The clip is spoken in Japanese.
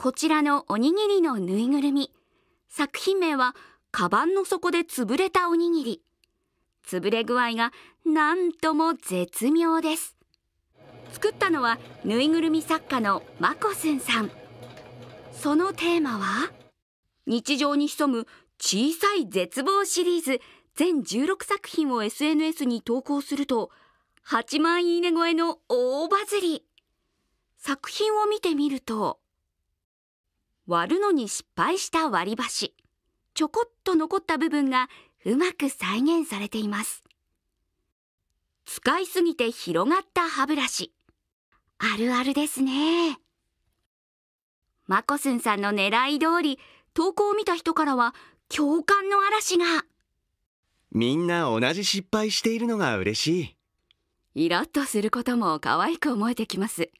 こちらのおにぎりのぬいぐるみ作品名は「カバンの底で潰れたおにぎり」潰れ具合がなんとも絶妙です作ったのはぬいぐるみ作家のまこすんさんそのテーマは日常に潜む小さい絶望シリーズ全16作品を SNS に投稿すると8万いいね超えの大バズり作品を見てみると割るのに失敗した割り箸ちょこっと残った部分がうまく再現されています使いすぎて広がった歯ブラシあるあるですねマコスンさんの狙い通り投稿を見た人からは共感の嵐がみんな同じ失敗しているのが嬉しいイラッとすることも可愛く思えてきます